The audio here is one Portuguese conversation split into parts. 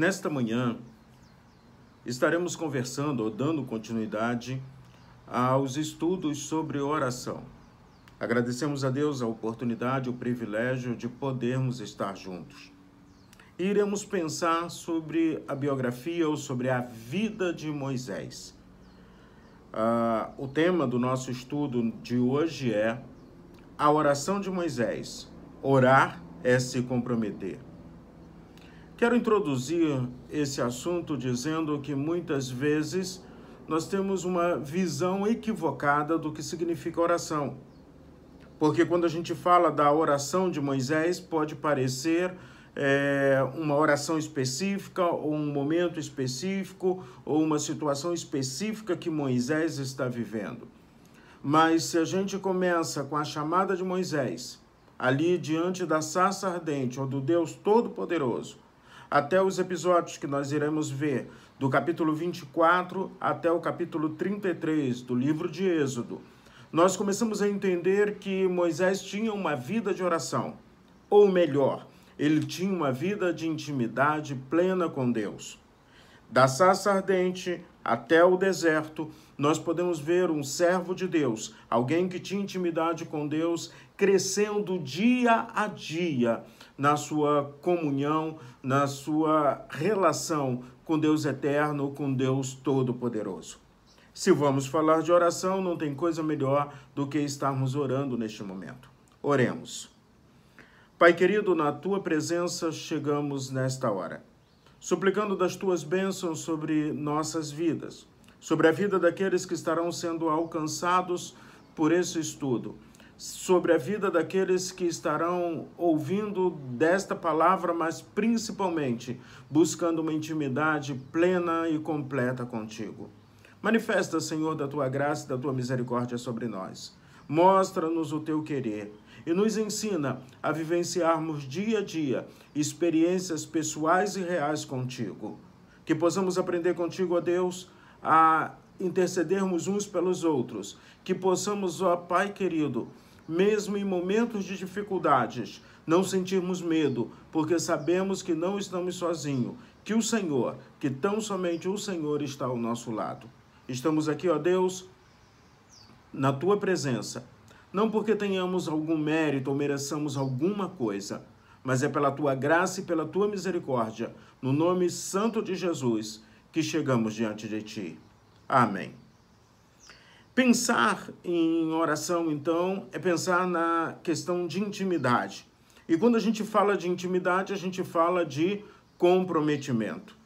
Nesta manhã, estaremos conversando ou dando continuidade aos estudos sobre oração. Agradecemos a Deus a oportunidade, o privilégio de podermos estar juntos. iremos pensar sobre a biografia ou sobre a vida de Moisés. Uh, o tema do nosso estudo de hoje é a oração de Moisés. Orar é se comprometer. Quero introduzir esse assunto dizendo que muitas vezes nós temos uma visão equivocada do que significa oração. Porque quando a gente fala da oração de Moisés, pode parecer é, uma oração específica, ou um momento específico, ou uma situação específica que Moisés está vivendo. Mas se a gente começa com a chamada de Moisés, ali diante da sarça ardente, ou do Deus Todo-Poderoso, até os episódios que nós iremos ver do capítulo 24 até o capítulo 33 do livro de Êxodo, nós começamos a entender que Moisés tinha uma vida de oração, ou melhor, ele tinha uma vida de intimidade plena com Deus. Da sarça ardente até o deserto, nós podemos ver um servo de Deus, alguém que tinha intimidade com Deus crescendo dia a dia na sua comunhão, na sua relação com Deus eterno, com Deus todo-poderoso. Se vamos falar de oração, não tem coisa melhor do que estarmos orando neste momento. Oremos. Pai querido, na tua presença chegamos nesta hora, suplicando das tuas bênçãos sobre nossas vidas, sobre a vida daqueles que estarão sendo alcançados por esse estudo sobre a vida daqueles que estarão ouvindo desta palavra, mas principalmente buscando uma intimidade plena e completa contigo. Manifesta, Senhor, da tua graça e da tua misericórdia sobre nós. Mostra-nos o teu querer e nos ensina a vivenciarmos dia a dia experiências pessoais e reais contigo. Que possamos aprender contigo, ó Deus, a intercedermos uns pelos outros. Que possamos, ó Pai querido, mesmo em momentos de dificuldades, não sentirmos medo, porque sabemos que não estamos sozinhos, que o Senhor, que tão somente o Senhor está ao nosso lado. Estamos aqui, ó Deus, na tua presença, não porque tenhamos algum mérito ou mereçamos alguma coisa, mas é pela tua graça e pela tua misericórdia, no nome santo de Jesus, que chegamos diante de ti. Amém. Pensar em oração, então, é pensar na questão de intimidade. E quando a gente fala de intimidade, a gente fala de comprometimento.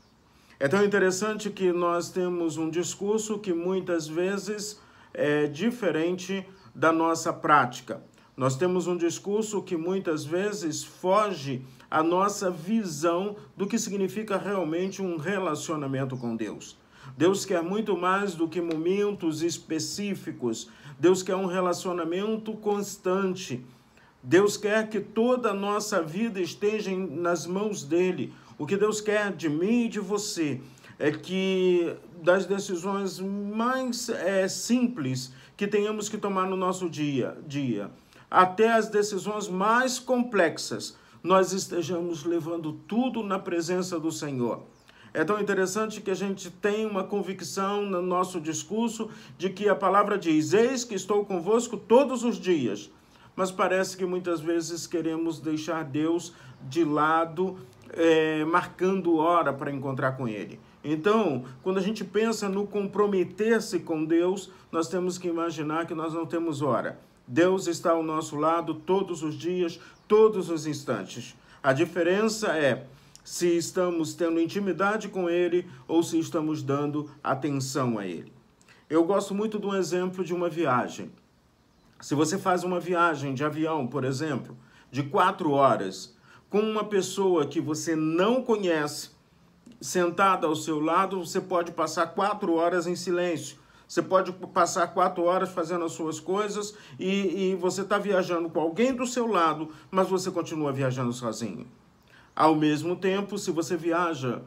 É tão interessante que nós temos um discurso que muitas vezes é diferente da nossa prática. Nós temos um discurso que muitas vezes foge à nossa visão do que significa realmente um relacionamento com Deus. Deus quer muito mais do que momentos específicos. Deus quer um relacionamento constante. Deus quer que toda a nossa vida esteja nas mãos dele. O que Deus quer de mim e de você é que das decisões mais é, simples que tenhamos que tomar no nosso dia, a dia, até as decisões mais complexas, nós estejamos levando tudo na presença do Senhor. É tão interessante que a gente tem uma convicção no nosso discurso de que a palavra diz: Eis que estou convosco todos os dias. Mas parece que muitas vezes queremos deixar Deus de lado, é, marcando hora para encontrar com Ele. Então, quando a gente pensa no comprometer-se com Deus, nós temos que imaginar que nós não temos hora. Deus está ao nosso lado todos os dias, todos os instantes. A diferença é se estamos tendo intimidade com Ele ou se estamos dando atenção a Ele. Eu gosto muito de um exemplo de uma viagem. Se você faz uma viagem de avião, por exemplo, de quatro horas, com uma pessoa que você não conhece sentada ao seu lado, você pode passar quatro horas em silêncio. Você pode passar quatro horas fazendo as suas coisas e, e você está viajando com alguém do seu lado, mas você continua viajando sozinho. Ao mesmo tempo, se você viaja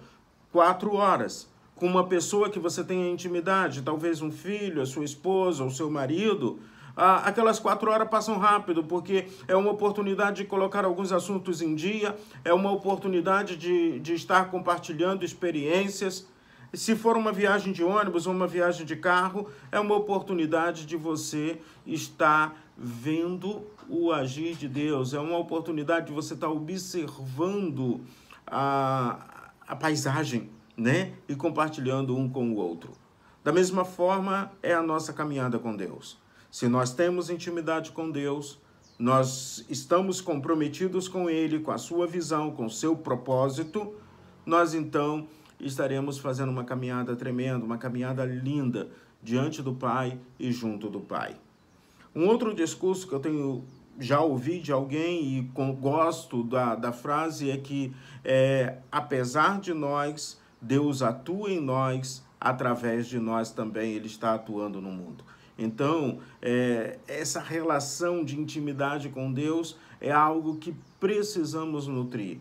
quatro horas com uma pessoa que você tem intimidade, talvez um filho, a sua esposa ou seu marido, aquelas quatro horas passam rápido, porque é uma oportunidade de colocar alguns assuntos em dia, é uma oportunidade de, de estar compartilhando experiências. Se for uma viagem de ônibus ou uma viagem de carro, é uma oportunidade de você estar vendo o agir de Deus, é uma oportunidade de você estar tá observando a, a paisagem, né? E compartilhando um com o outro. Da mesma forma, é a nossa caminhada com Deus. Se nós temos intimidade com Deus, nós estamos comprometidos com Ele, com a sua visão, com o seu propósito, nós então estaremos fazendo uma caminhada tremenda, uma caminhada linda diante do Pai e junto do Pai. Um outro discurso que eu tenho já ouvi de alguém e com, gosto da, da frase é que, é, apesar de nós, Deus atua em nós, através de nós também Ele está atuando no mundo. Então, é, essa relação de intimidade com Deus é algo que precisamos nutrir.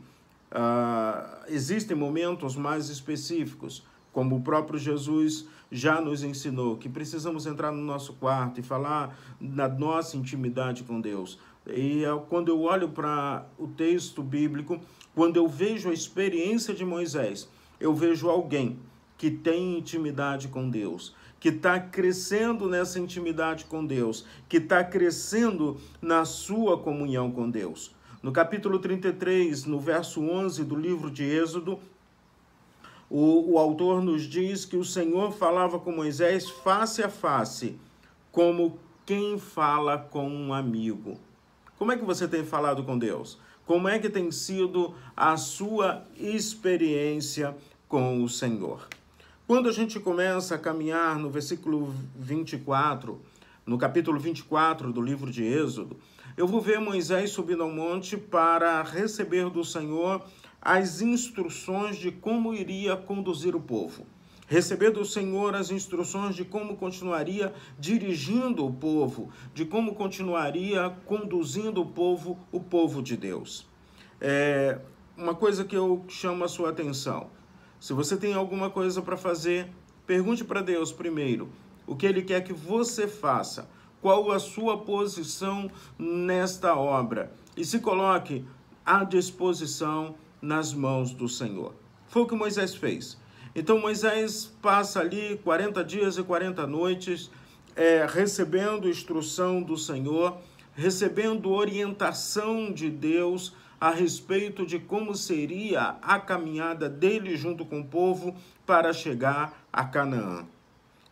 Ah, existem momentos mais específicos, como o próprio Jesus já nos ensinou, que precisamos entrar no nosso quarto e falar na nossa intimidade com Deus. E quando eu olho para o texto bíblico, quando eu vejo a experiência de Moisés, eu vejo alguém que tem intimidade com Deus, que está crescendo nessa intimidade com Deus, que está crescendo na sua comunhão com Deus. No capítulo 33, no verso 11 do livro de Êxodo, o, o autor nos diz que o Senhor falava com Moisés face a face, como quem fala com um amigo. Como é que você tem falado com Deus? Como é que tem sido a sua experiência com o Senhor? Quando a gente começa a caminhar no versículo 24, no capítulo 24 do livro de Êxodo, eu vou ver Moisés subindo ao monte para receber do Senhor as instruções de como iria conduzir o povo. Receber do Senhor as instruções de como continuaria dirigindo o povo, de como continuaria conduzindo o povo, o povo de Deus. É uma coisa que eu chamo a sua atenção. Se você tem alguma coisa para fazer, pergunte para Deus primeiro o que Ele quer que você faça, qual a sua posição nesta obra e se coloque à disposição nas mãos do Senhor. Foi o que Moisés fez. Então Moisés passa ali 40 dias e 40 noites é, recebendo instrução do Senhor, recebendo orientação de Deus a respeito de como seria a caminhada dele junto com o povo para chegar a Canaã.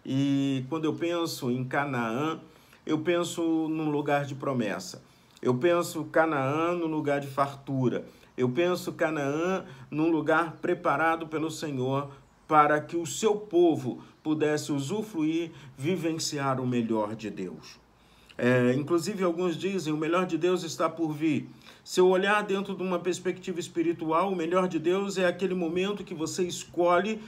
E quando eu penso em Canaã, eu penso num lugar de promessa. Eu penso Canaã no lugar de fartura. Eu penso Canaã num lugar preparado pelo Senhor para que o seu povo pudesse usufruir, vivenciar o melhor de Deus. É, inclusive, alguns dizem o melhor de Deus está por vir. Se eu olhar dentro de uma perspectiva espiritual, o melhor de Deus é aquele momento que você escolhe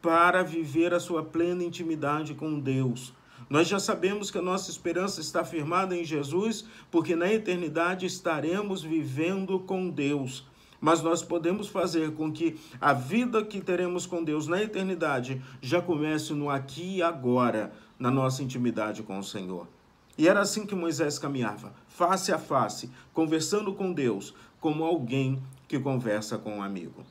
para viver a sua plena intimidade com Deus. Nós já sabemos que a nossa esperança está firmada em Jesus, porque na eternidade estaremos vivendo com Deus. Mas nós podemos fazer com que a vida que teremos com Deus na eternidade já comece no aqui e agora, na nossa intimidade com o Senhor. E era assim que Moisés caminhava, face a face, conversando com Deus, como alguém que conversa com um amigo.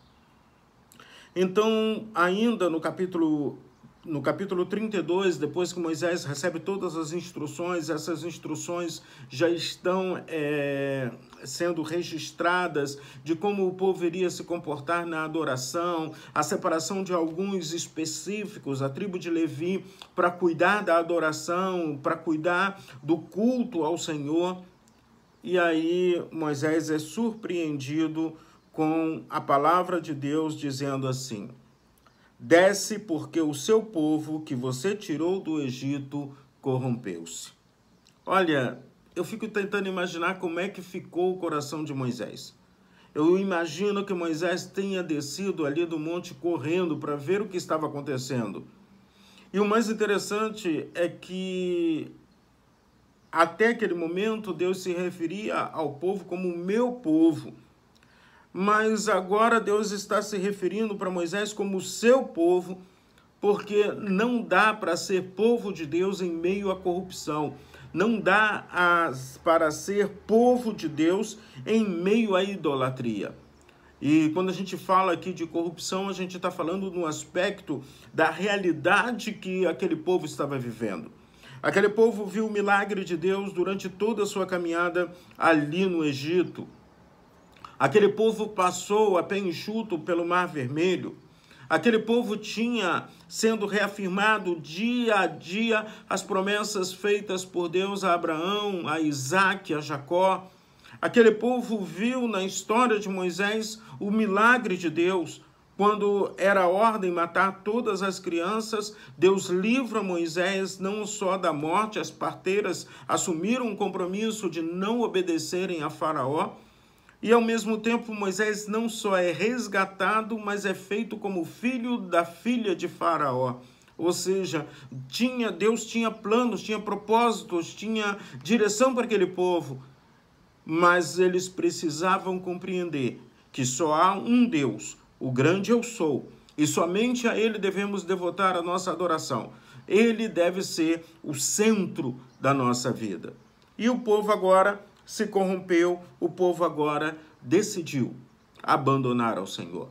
Então, ainda no capítulo no capítulo 32, depois que Moisés recebe todas as instruções, essas instruções já estão é, sendo registradas de como o povo iria se comportar na adoração, a separação de alguns específicos, a tribo de Levi, para cuidar da adoração, para cuidar do culto ao Senhor. E aí Moisés é surpreendido com a palavra de Deus dizendo assim: Desce, porque o seu povo que você tirou do Egito corrompeu-se. Olha, eu fico tentando imaginar como é que ficou o coração de Moisés. Eu imagino que Moisés tenha descido ali do monte correndo para ver o que estava acontecendo. E o mais interessante é que até aquele momento Deus se referia ao povo como meu povo mas agora Deus está se referindo para Moisés como seu povo, porque não dá para ser povo de Deus em meio à corrupção. Não dá para ser povo de Deus em meio à idolatria. E quando a gente fala aqui de corrupção, a gente está falando no aspecto da realidade que aquele povo estava vivendo. Aquele povo viu o milagre de Deus durante toda a sua caminhada ali no Egito. Aquele povo passou a pé enxuto pelo Mar Vermelho. Aquele povo tinha sendo reafirmado dia a dia as promessas feitas por Deus a Abraão, a Isaac, a Jacó. Aquele povo viu na história de Moisés o milagre de Deus. Quando era ordem matar todas as crianças, Deus livra Moisés não só da morte, as parteiras assumiram um compromisso de não obedecerem a Faraó, e ao mesmo tempo, Moisés não só é resgatado, mas é feito como filho da filha de Faraó. Ou seja, tinha Deus tinha planos, tinha propósitos, tinha direção para aquele povo, mas eles precisavam compreender que só há um Deus, o grande eu sou, e somente a ele devemos devotar a nossa adoração. Ele deve ser o centro da nossa vida. E o povo agora se corrompeu, o povo agora decidiu abandonar ao Senhor.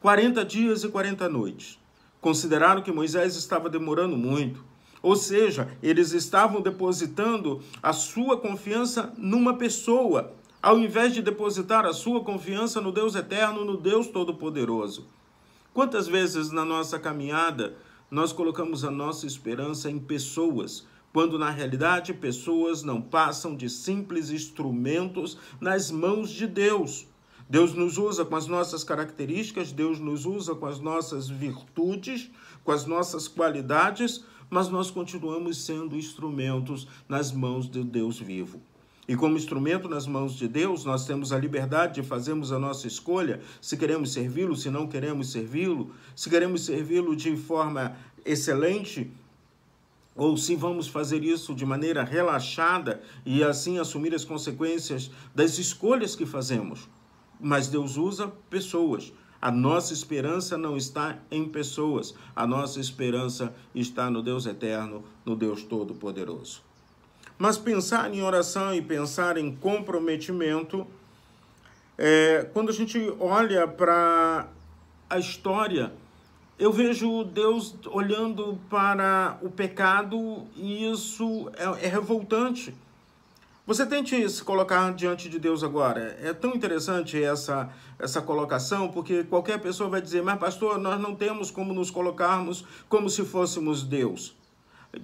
40 dias e 40 noites. Consideraram que Moisés estava demorando muito, ou seja, eles estavam depositando a sua confiança numa pessoa, ao invés de depositar a sua confiança no Deus eterno, no Deus todo-poderoso. Quantas vezes na nossa caminhada nós colocamos a nossa esperança em pessoas quando na realidade pessoas não passam de simples instrumentos nas mãos de Deus. Deus nos usa com as nossas características, Deus nos usa com as nossas virtudes, com as nossas qualidades, mas nós continuamos sendo instrumentos nas mãos de Deus vivo. E como instrumento nas mãos de Deus, nós temos a liberdade de fazermos a nossa escolha, se queremos servi-lo, se não queremos servi-lo, se queremos servi-lo de forma excelente ou se vamos fazer isso de maneira relaxada e assim assumir as consequências das escolhas que fazemos. Mas Deus usa pessoas. A nossa esperança não está em pessoas, a nossa esperança está no Deus eterno, no Deus todo-poderoso. Mas pensar em oração e pensar em comprometimento, é, quando a gente olha para a história eu vejo Deus olhando para o pecado e isso é, é revoltante. Você tente se colocar diante de Deus agora. É tão interessante essa, essa colocação, porque qualquer pessoa vai dizer: Mas, pastor, nós não temos como nos colocarmos como se fôssemos Deus.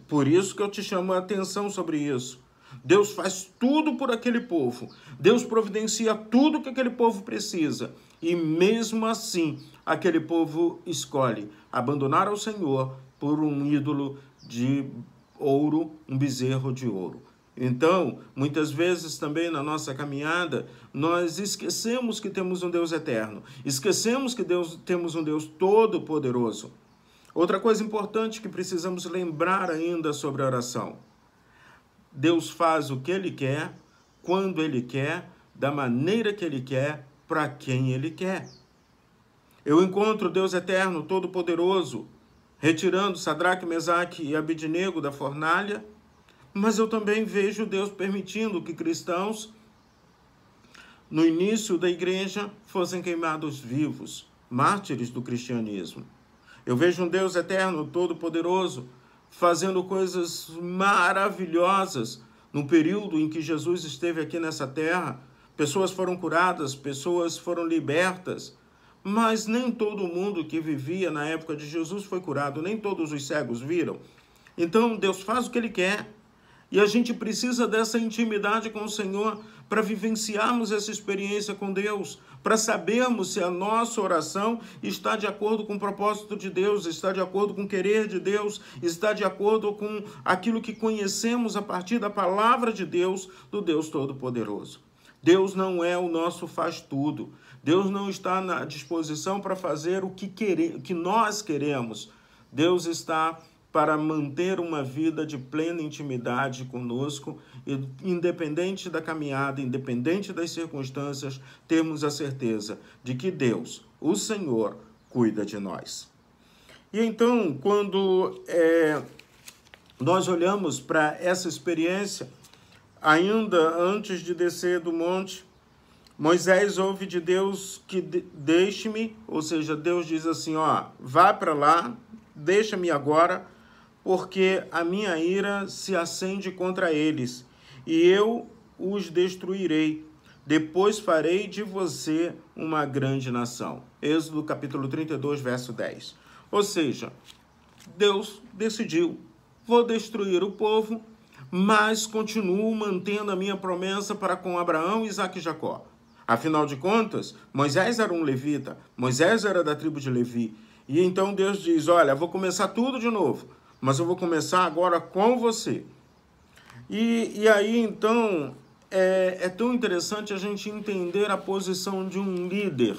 Por isso que eu te chamo a atenção sobre isso. Deus faz tudo por aquele povo. Deus providencia tudo que aquele povo precisa. E mesmo assim, aquele povo escolhe abandonar ao Senhor por um ídolo de ouro, um bezerro de ouro. Então, muitas vezes também na nossa caminhada, nós esquecemos que temos um Deus eterno, esquecemos que Deus, temos um Deus todo-poderoso. Outra coisa importante que precisamos lembrar ainda sobre a oração. Deus faz o que ele quer, quando ele quer, da maneira que ele quer, para quem ele quer. Eu encontro Deus eterno, todo-poderoso, retirando Sadraque, Mesaque e Abidnego da fornalha, mas eu também vejo Deus permitindo que cristãos no início da igreja fossem queimados vivos, mártires do cristianismo. Eu vejo um Deus eterno, todo-poderoso, fazendo coisas maravilhosas no período em que Jesus esteve aqui nessa terra. Pessoas foram curadas, pessoas foram libertas, mas nem todo mundo que vivia na época de Jesus foi curado, nem todos os cegos viram. Então Deus faz o que Ele quer e a gente precisa dessa intimidade com o Senhor para vivenciarmos essa experiência com Deus, para sabermos se a nossa oração está de acordo com o propósito de Deus, está de acordo com o querer de Deus, está de acordo com aquilo que conhecemos a partir da palavra de Deus, do Deus Todo-Poderoso. Deus não é o nosso faz-tudo. Deus não está na disposição para fazer o que, querer, o que nós queremos. Deus está para manter uma vida de plena intimidade conosco, independente da caminhada, independente das circunstâncias, termos a certeza de que Deus, o Senhor, cuida de nós. E então, quando é, nós olhamos para essa experiência, ainda antes de descer do monte, Moisés ouve de Deus que deixe-me, ou seja, Deus diz assim: ó, vá para lá, deixa-me agora porque a minha ira se acende contra eles, e eu os destruirei. Depois farei de você uma grande nação. Êxodo capítulo 32, verso 10. Ou seja, Deus decidiu: vou destruir o povo, mas continuo mantendo a minha promessa para com Abraão, Isaac e Jacó. Afinal de contas, Moisés era um levita, Moisés era da tribo de Levi. E então Deus diz: Olha, vou começar tudo de novo mas eu vou começar agora com você. E, e aí então é, é tão interessante a gente entender a posição de um líder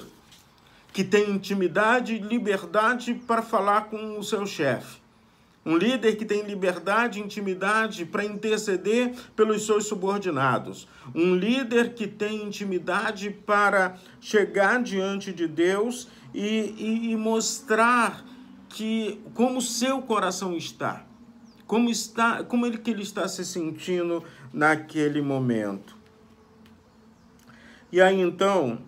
que tem intimidade e liberdade para falar com o seu chefe. Um líder que tem liberdade e intimidade para interceder pelos seus subordinados. Um líder que tem intimidade para chegar diante de Deus e, e, e mostrar que como o seu coração está, como está, como ele é que ele está se sentindo naquele momento. E aí então,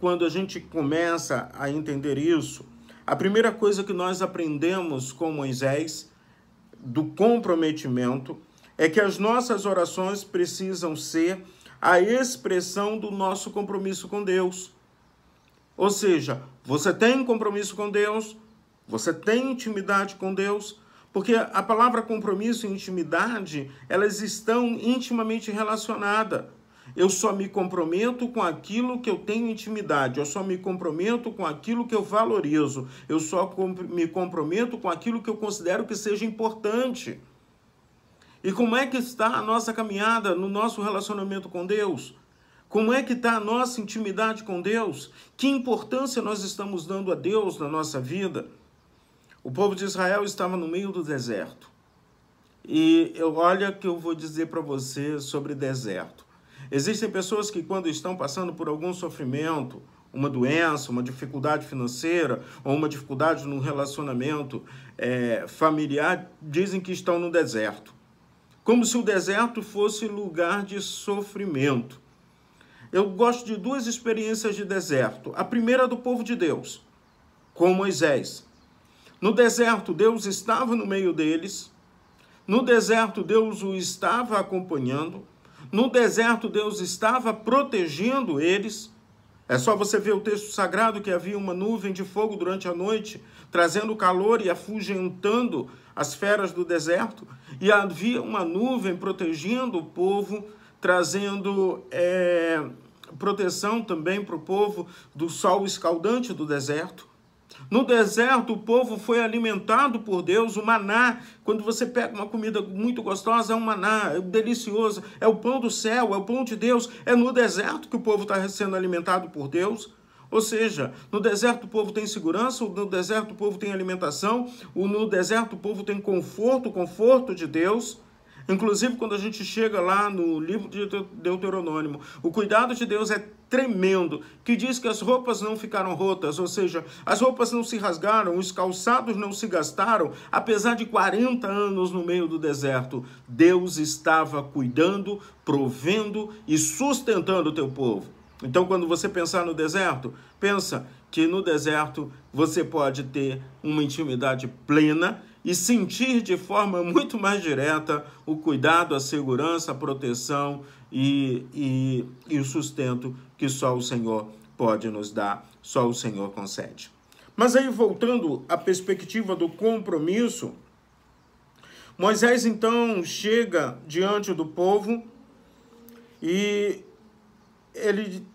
quando a gente começa a entender isso, a primeira coisa que nós aprendemos com Moisés do comprometimento é que as nossas orações precisam ser a expressão do nosso compromisso com Deus. Ou seja, você tem um compromisso com Deus, você tem intimidade com Deus? Porque a palavra compromisso e intimidade, elas estão intimamente relacionadas. Eu só me comprometo com aquilo que eu tenho intimidade, eu só me comprometo com aquilo que eu valorizo, eu só me comprometo com aquilo que eu considero que seja importante. E como é que está a nossa caminhada no nosso relacionamento com Deus? Como é que está a nossa intimidade com Deus? Que importância nós estamos dando a Deus na nossa vida? O povo de Israel estava no meio do deserto. E eu, olha que eu vou dizer para você sobre deserto. Existem pessoas que, quando estão passando por algum sofrimento, uma doença, uma dificuldade financeira ou uma dificuldade no relacionamento é, familiar, dizem que estão no deserto. Como se o deserto fosse lugar de sofrimento. Eu gosto de duas experiências de deserto. A primeira é do povo de Deus, com Moisés. No deserto, Deus estava no meio deles. No deserto, Deus o estava acompanhando. No deserto, Deus estava protegendo eles. É só você ver o texto sagrado que havia uma nuvem de fogo durante a noite, trazendo calor e afugentando as feras do deserto, e havia uma nuvem protegendo o povo, trazendo é, proteção também para o povo do sol escaldante do deserto. No deserto, o povo foi alimentado por Deus, o maná. Quando você pega uma comida muito gostosa, é um maná, é delicioso, é o pão do céu, é o pão de Deus. É no deserto que o povo está sendo alimentado por Deus. Ou seja, no deserto o povo tem segurança, no deserto o povo tem alimentação, no deserto o povo tem conforto, conforto de Deus. Inclusive, quando a gente chega lá no livro de Deuteronômio o cuidado de Deus é tremendo, que diz que as roupas não ficaram rotas, ou seja, as roupas não se rasgaram, os calçados não se gastaram, apesar de 40 anos no meio do deserto. Deus estava cuidando, provendo e sustentando o teu povo. Então, quando você pensar no deserto, pensa que no deserto você pode ter uma intimidade plena e sentir de forma muito mais direta o cuidado, a segurança, a proteção e, e, e o sustento que só o Senhor pode nos dar, só o Senhor concede. Mas aí, voltando à perspectiva do compromisso, Moisés então chega diante do povo e ele,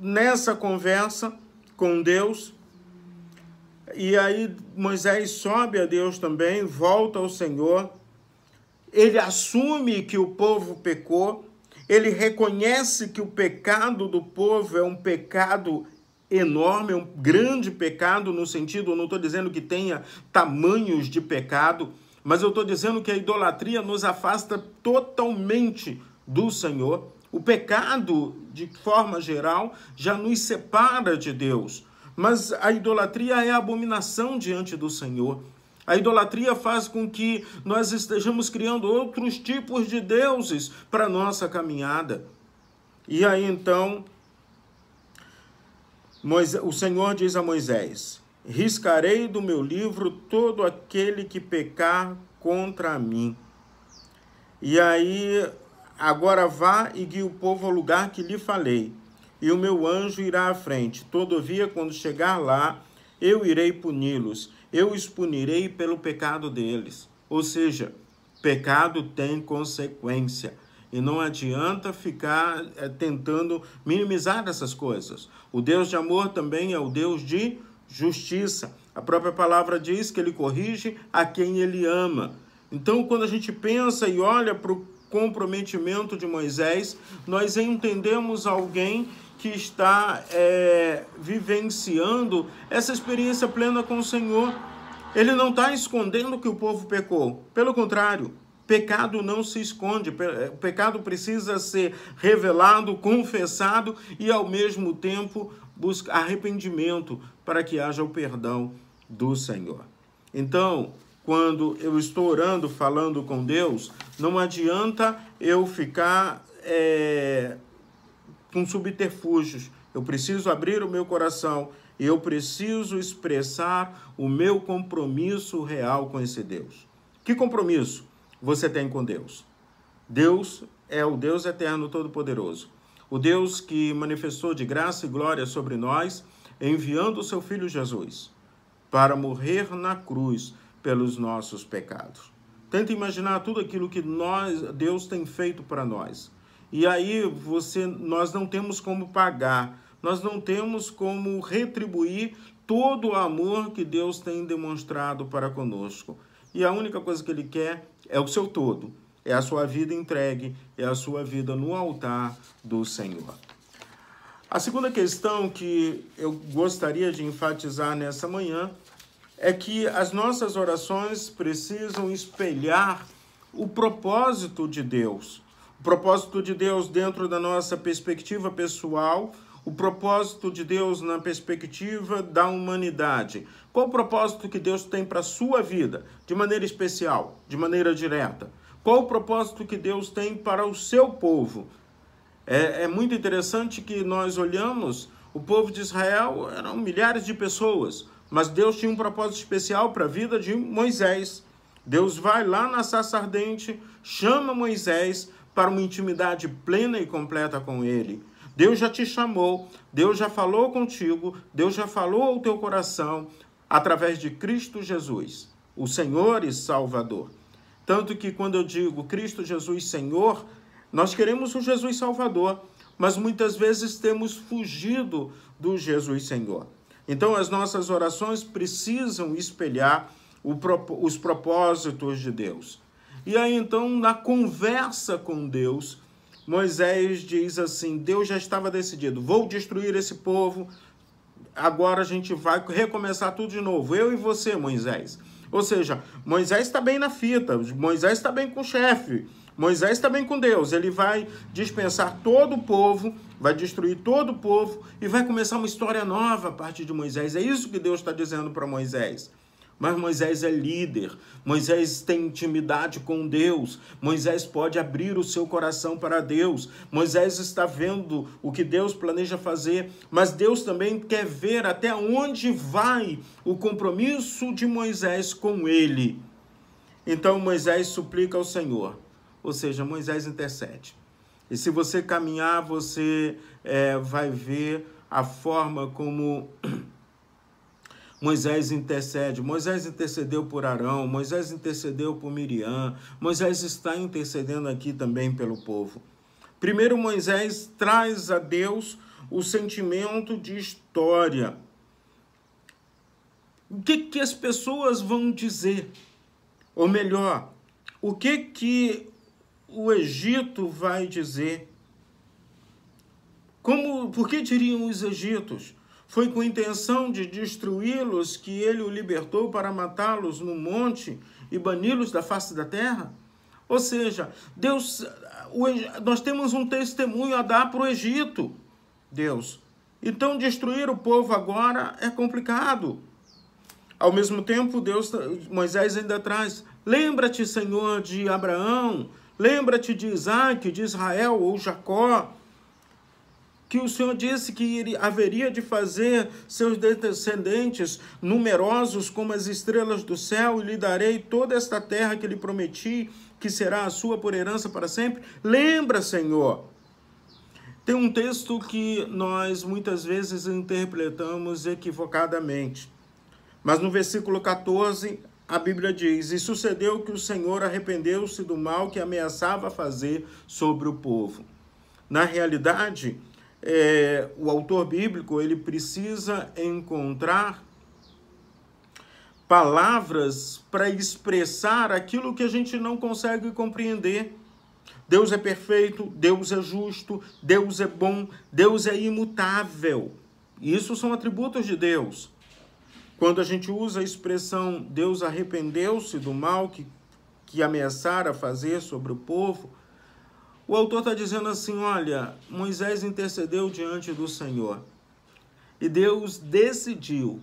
nessa conversa com Deus, e aí Moisés sobe a Deus também, volta ao Senhor. Ele assume que o povo pecou, ele reconhece que o pecado do povo é um pecado enorme, é um grande pecado no sentido, eu não estou dizendo que tenha tamanhos de pecado, mas eu estou dizendo que a idolatria nos afasta totalmente do Senhor. O pecado, de forma geral, já nos separa de Deus. Mas a idolatria é abominação diante do Senhor. A idolatria faz com que nós estejamos criando outros tipos de deuses para nossa caminhada. E aí então, Moisés, o Senhor diz a Moisés: Riscarei do meu livro todo aquele que pecar contra mim. E aí, agora vá e guie o povo ao lugar que lhe falei e o meu anjo irá à frente. Todavia, quando chegar lá, eu irei puni-los, eu os punirei pelo pecado deles. Ou seja, pecado tem consequência. E não adianta ficar eh, tentando minimizar essas coisas. O Deus de amor também é o Deus de justiça. A própria palavra diz que ele corrige a quem ele ama. Então, quando a gente pensa e olha para o comprometimento de Moisés, nós entendemos alguém que está é, vivenciando essa experiência plena com o Senhor. Ele não está escondendo que o povo pecou. Pelo contrário, pecado não se esconde. É, o pecado precisa ser revelado, confessado e, ao mesmo tempo, busca arrependimento para que haja o perdão do Senhor. Então, quando eu estou orando, falando com Deus, não adianta eu ficar é, com subterfúgios. Eu preciso abrir o meu coração e eu preciso expressar o meu compromisso real com esse Deus. Que compromisso você tem com Deus? Deus é o Deus eterno todo-poderoso. O Deus que manifestou de graça e glória sobre nós, enviando o seu filho Jesus para morrer na cruz pelos nossos pecados. Tenta imaginar tudo aquilo que nós, Deus tem feito para nós e aí você, nós não temos como pagar, nós não temos como retribuir todo o amor que Deus tem demonstrado para conosco. E a única coisa que Ele quer é o seu todo, é a sua vida entregue, é a sua vida no altar do Senhor. A segunda questão que eu gostaria de enfatizar nessa manhã é que as nossas orações precisam espelhar o propósito de Deus. O propósito de Deus dentro da nossa perspectiva pessoal, o propósito de Deus na perspectiva da humanidade. Qual o propósito que Deus tem para a sua vida, de maneira especial, de maneira direta? Qual o propósito que Deus tem para o seu povo? É, é muito interessante que nós olhamos, o povo de Israel eram milhares de pessoas, mas Deus tinha um propósito especial para a vida de Moisés. Deus vai lá na Sassa ardente, chama Moisés, para uma intimidade plena e completa com Ele. Deus já te chamou, Deus já falou contigo, Deus já falou ao teu coração através de Cristo Jesus, o Senhor e Salvador. Tanto que quando eu digo Cristo Jesus Senhor, nós queremos o Jesus Salvador, mas muitas vezes temos fugido do Jesus Senhor. Então as nossas orações precisam espelhar os propósitos de Deus. E aí então, na conversa com Deus, Moisés diz assim: Deus já estava decidido, vou destruir esse povo, agora a gente vai recomeçar tudo de novo, eu e você, Moisés. Ou seja, Moisés está bem na fita, Moisés está bem com o chefe, Moisés está bem com Deus. Ele vai dispensar todo o povo, vai destruir todo o povo e vai começar uma história nova a partir de Moisés. É isso que Deus está dizendo para Moisés. Mas Moisés é líder, Moisés tem intimidade com Deus, Moisés pode abrir o seu coração para Deus, Moisés está vendo o que Deus planeja fazer, mas Deus também quer ver até onde vai o compromisso de Moisés com ele. Então Moisés suplica ao Senhor, ou seja, Moisés intercede. E se você caminhar, você é, vai ver a forma como Moisés intercede, Moisés intercedeu por Arão, Moisés intercedeu por Miriam, Moisés está intercedendo aqui também pelo povo. Primeiro, Moisés traz a Deus o sentimento de história. O que, que as pessoas vão dizer? Ou melhor, o que, que o Egito vai dizer? Como, por que diriam os egitos? Foi com intenção de destruí-los que ele o libertou para matá-los no monte e bani-los da face da terra? Ou seja, Deus, nós temos um testemunho a dar para o Egito, Deus. Então, destruir o povo agora é complicado. Ao mesmo tempo, Deus, Moisés ainda traz: Lembra-te, Senhor, de Abraão, lembra-te de Isaac, de Israel ou Jacó, que o Senhor disse que ele haveria de fazer seus descendentes numerosos como as estrelas do céu, e lhe darei toda esta terra que lhe prometi, que será a sua por herança para sempre. Lembra, Senhor. Tem um texto que nós muitas vezes interpretamos equivocadamente. Mas no versículo 14, a Bíblia diz: E sucedeu que o Senhor arrependeu-se do mal que ameaçava fazer sobre o povo. Na realidade, é, o autor bíblico ele precisa encontrar palavras para expressar aquilo que a gente não consegue compreender. Deus é perfeito, Deus é justo, Deus é bom, Deus é imutável. Isso são atributos de Deus. Quando a gente usa a expressão Deus arrependeu-se do mal que, que ameaçara fazer sobre o povo, o autor está dizendo assim: olha, Moisés intercedeu diante do Senhor e Deus decidiu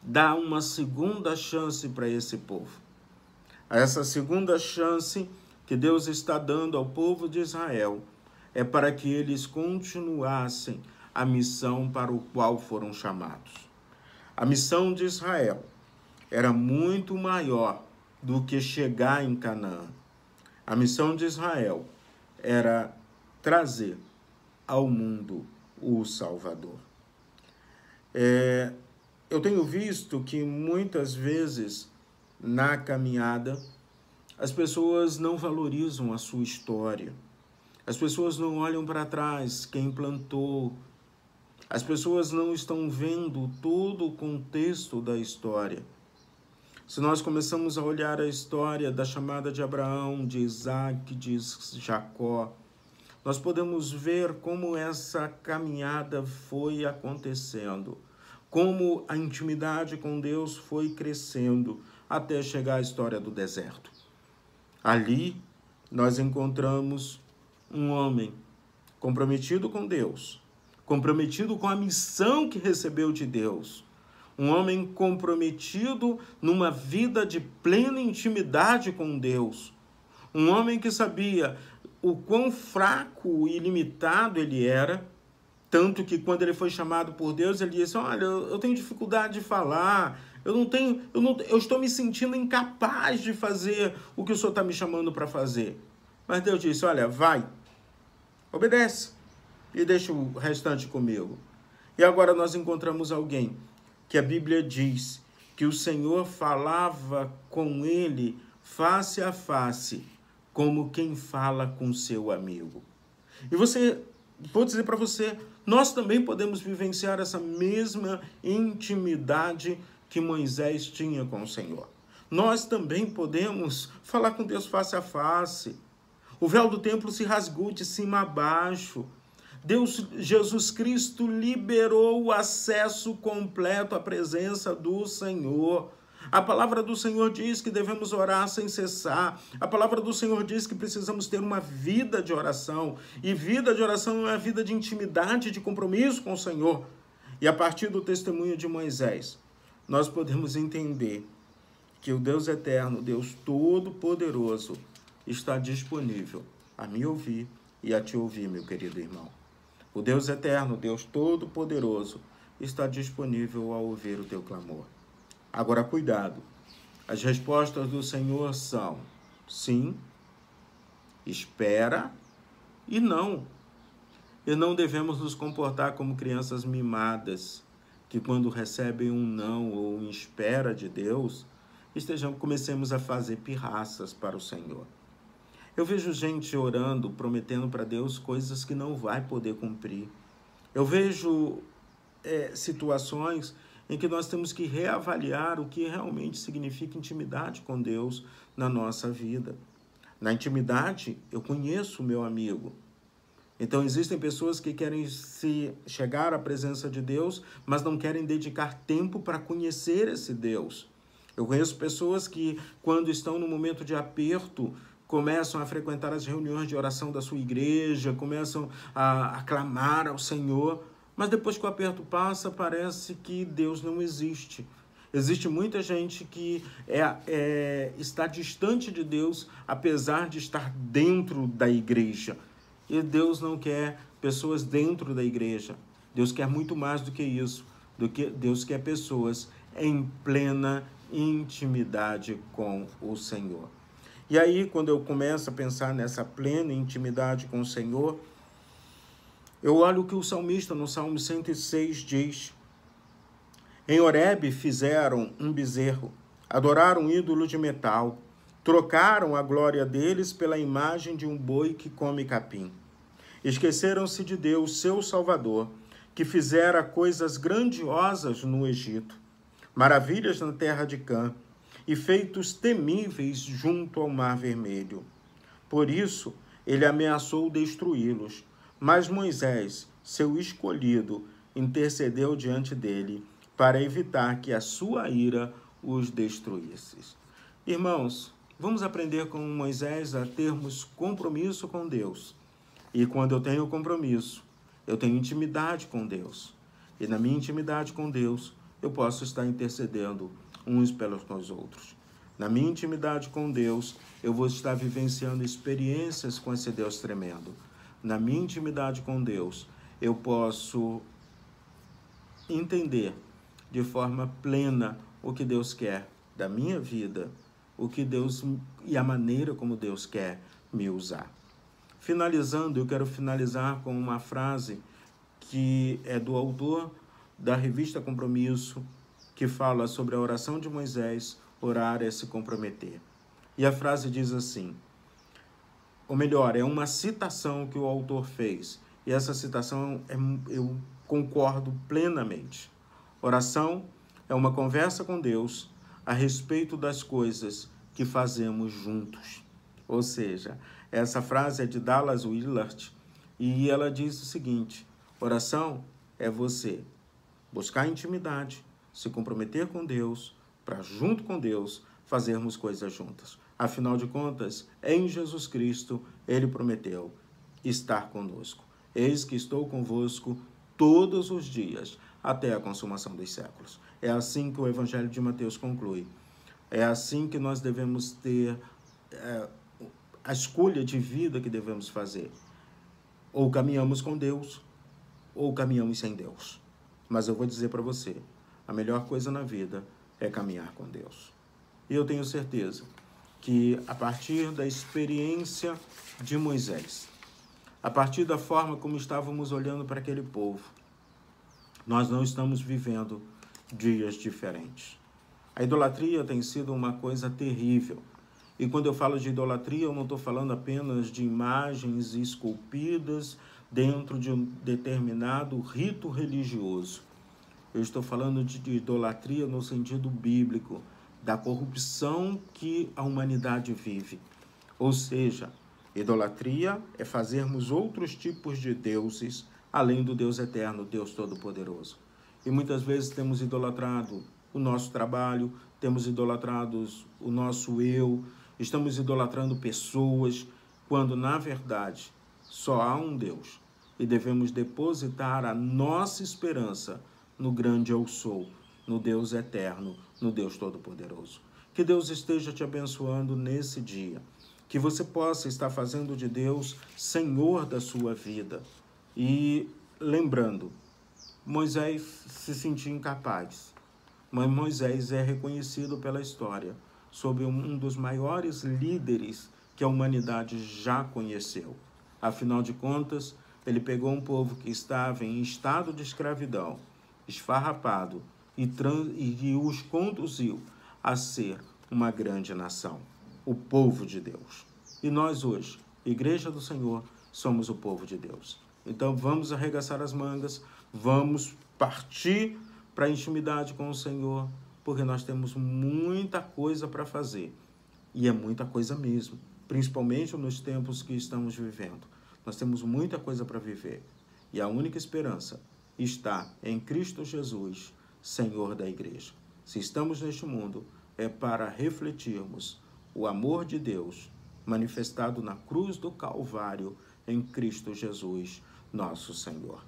dar uma segunda chance para esse povo. Essa segunda chance que Deus está dando ao povo de Israel é para que eles continuassem a missão para o qual foram chamados. A missão de Israel era muito maior do que chegar em Canaã. A missão de Israel era trazer ao mundo o Salvador. É, eu tenho visto que muitas vezes na caminhada as pessoas não valorizam a sua história. As pessoas não olham para trás, quem plantou. As pessoas não estão vendo todo o contexto da história. Se nós começamos a olhar a história da chamada de Abraão, de Isaac, de Jacó, nós podemos ver como essa caminhada foi acontecendo, como a intimidade com Deus foi crescendo até chegar à história do deserto. Ali nós encontramos um homem comprometido com Deus, comprometido com a missão que recebeu de Deus, um homem comprometido numa vida de plena intimidade com Deus, um homem que sabia o quão fraco e limitado ele era, tanto que quando ele foi chamado por Deus, ele disse: "Olha, eu tenho dificuldade de falar, eu não tenho, eu, não, eu estou me sentindo incapaz de fazer o que o Senhor está me chamando para fazer". Mas Deus disse: "Olha, vai, obedece e deixa o restante comigo". E agora nós encontramos alguém que a Bíblia diz que o Senhor falava com ele face a face, como quem fala com seu amigo. E você, vou dizer para você, nós também podemos vivenciar essa mesma intimidade que Moisés tinha com o Senhor. Nós também podemos falar com Deus face a face. O véu do templo se rasgou de cima a baixo. Deus, Jesus Cristo liberou o acesso completo à presença do Senhor. A palavra do Senhor diz que devemos orar sem cessar. A palavra do Senhor diz que precisamos ter uma vida de oração. E vida de oração é uma vida de intimidade, de compromisso com o Senhor. E a partir do testemunho de Moisés, nós podemos entender que o Deus eterno, Deus todo-poderoso, está disponível a me ouvir e a te ouvir, meu querido irmão. O Deus eterno, Deus todo-poderoso, está disponível a ouvir o teu clamor. Agora, cuidado. As respostas do Senhor são sim, espera e não. E não devemos nos comportar como crianças mimadas, que quando recebem um não ou um espera de Deus, estejam, comecemos a fazer pirraças para o Senhor. Eu vejo gente orando, prometendo para Deus coisas que não vai poder cumprir. Eu vejo é, situações em que nós temos que reavaliar o que realmente significa intimidade com Deus na nossa vida. Na intimidade, eu conheço o meu amigo. Então existem pessoas que querem se chegar à presença de Deus, mas não querem dedicar tempo para conhecer esse Deus. Eu conheço pessoas que quando estão no momento de aperto, começam a frequentar as reuniões de oração da sua igreja, começam a, a clamar ao Senhor, mas depois que o aperto passa, parece que Deus não existe. Existe muita gente que é, é, está distante de Deus, apesar de estar dentro da igreja. E Deus não quer pessoas dentro da igreja. Deus quer muito mais do que isso. Do que Deus quer pessoas em plena intimidade com o Senhor. E aí, quando eu começo a pensar nessa plena intimidade com o Senhor, eu olho o que o salmista no Salmo 106 diz. Em Oreb fizeram um bezerro, adoraram um ídolo de metal, trocaram a glória deles pela imagem de um boi que come capim. Esqueceram-se de Deus, seu Salvador, que fizera coisas grandiosas no Egito, maravilhas na terra de Cã, e feitos temíveis junto ao Mar Vermelho. Por isso, ele ameaçou destruí-los. Mas Moisés, seu escolhido, intercedeu diante dele para evitar que a sua ira os destruísse. Irmãos, vamos aprender com Moisés a termos compromisso com Deus. E quando eu tenho compromisso, eu tenho intimidade com Deus. E na minha intimidade com Deus, eu posso estar intercedendo uns pelos outros. Na minha intimidade com Deus, eu vou estar vivenciando experiências com esse Deus tremendo. Na minha intimidade com Deus, eu posso entender de forma plena o que Deus quer da minha vida, o que Deus e a maneira como Deus quer me usar. Finalizando, eu quero finalizar com uma frase que é do autor da revista Compromisso, que fala sobre a oração de Moisés, orar é se comprometer. E a frase diz assim: ou melhor, é uma citação que o autor fez. E essa citação é, eu concordo plenamente. Oração é uma conversa com Deus a respeito das coisas que fazemos juntos. Ou seja, essa frase é de Dallas Willard e ela diz o seguinte: oração é você buscar intimidade se comprometer com Deus, para junto com Deus fazermos coisas juntas. Afinal de contas, é em Jesus Cristo, ele prometeu estar conosco. Eis que estou convosco todos os dias, até a consumação dos séculos. É assim que o Evangelho de Mateus conclui. É assim que nós devemos ter é, a escolha de vida que devemos fazer. Ou caminhamos com Deus, ou caminhamos sem Deus. Mas eu vou dizer para você, a melhor coisa na vida é caminhar com Deus. E eu tenho certeza que a partir da experiência de Moisés, a partir da forma como estávamos olhando para aquele povo, nós não estamos vivendo dias diferentes. A idolatria tem sido uma coisa terrível. E quando eu falo de idolatria, eu não estou falando apenas de imagens esculpidas dentro de um determinado rito religioso. Eu estou falando de idolatria no sentido bíblico, da corrupção que a humanidade vive. Ou seja, idolatria é fazermos outros tipos de deuses além do Deus eterno, Deus Todo-Poderoso. E muitas vezes temos idolatrado o nosso trabalho, temos idolatrados o nosso eu, estamos idolatrando pessoas, quando na verdade só há um Deus e devemos depositar a nossa esperança no grande eu sou, no Deus eterno, no Deus Todo-Poderoso. Que Deus esteja te abençoando nesse dia. Que você possa estar fazendo de Deus Senhor da sua vida. E lembrando, Moisés se sentia incapaz, mas Moisés é reconhecido pela história sob um dos maiores líderes que a humanidade já conheceu. Afinal de contas, ele pegou um povo que estava em estado de escravidão esfarrapado e, e os conduziu a ser uma grande nação, o povo de Deus. E nós hoje, Igreja do Senhor, somos o povo de Deus. Então vamos arregaçar as mangas, vamos partir para a intimidade com o Senhor, porque nós temos muita coisa para fazer. E é muita coisa mesmo, principalmente nos tempos que estamos vivendo. Nós temos muita coisa para viver. E a única esperança está em Cristo Jesus, Senhor da Igreja. Se estamos neste mundo, é para refletirmos o amor de Deus manifestado na cruz do Calvário em Cristo Jesus, nosso Senhor.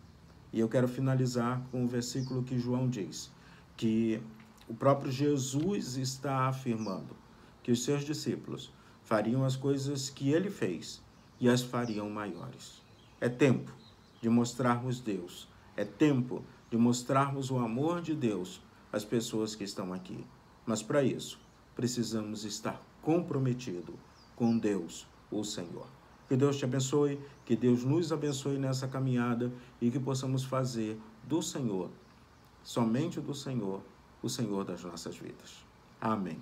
E eu quero finalizar com o versículo que João diz, que o próprio Jesus está afirmando que os seus discípulos fariam as coisas que ele fez e as fariam maiores. É tempo de mostrarmos Deus é tempo de mostrarmos o amor de Deus às pessoas que estão aqui. Mas para isso, precisamos estar comprometido com Deus, o Senhor. Que Deus te abençoe, que Deus nos abençoe nessa caminhada e que possamos fazer do Senhor, somente do Senhor, o Senhor das nossas vidas. Amém.